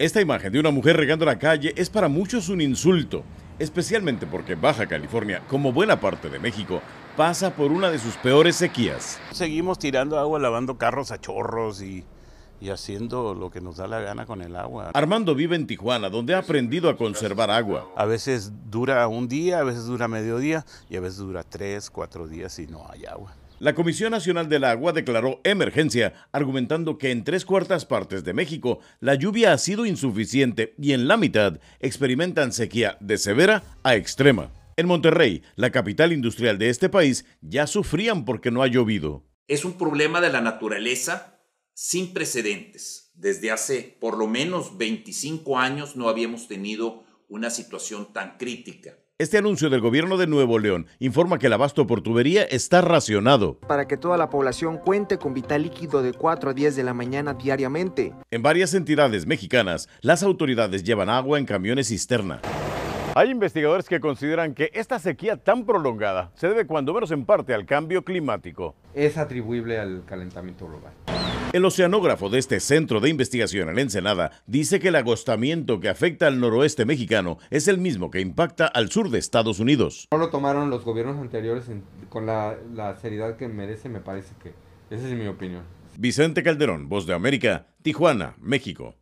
Esta imagen de una mujer regando la calle es para muchos un insulto, especialmente porque Baja California, como buena parte de México, pasa por una de sus peores sequías. Seguimos tirando agua, lavando carros a chorros y, haciendo lo que nos da la gana con el agua. Armando vive en Tijuana, donde ha aprendido a conservar agua. A veces dura un día, a veces dura medio día y a veces dura tres, cuatro días y no hay agua. La Comisión Nacional del Agua declaró emergencia, argumentando que en tres cuartas partes de México la lluvia ha sido insuficiente y en la mitad experimentan sequía de severa a extrema. En Monterrey, la capital industrial de este país, ya sufrían porque no ha llovido. Es un problema de la naturaleza sin precedentes. Desde hace por lo menos 25 años no habíamos tenido una situación tan crítica. Este anuncio del gobierno de Nuevo León informa que el abasto por tubería está racionado. Para que toda la población cuente con vital líquido de 4 a 10 de la mañana diariamente. En varias entidades mexicanas, las autoridades llevan agua en camiones cisterna. Hay investigadores que consideran que esta sequía tan prolongada se debe cuando menos en parte al cambio climático. Es atribuible al calentamiento global. El oceanógrafo de este centro de investigación en Ensenada dice que el agostamiento que afecta al noroeste mexicano es el mismo que impacta al sur de Estados Unidos. No lo tomaron los gobiernos anteriores con la, la seriedad que merece, me parece que. Esa es mi opinión. Vicente Calderón, Voz de América, Tijuana, México.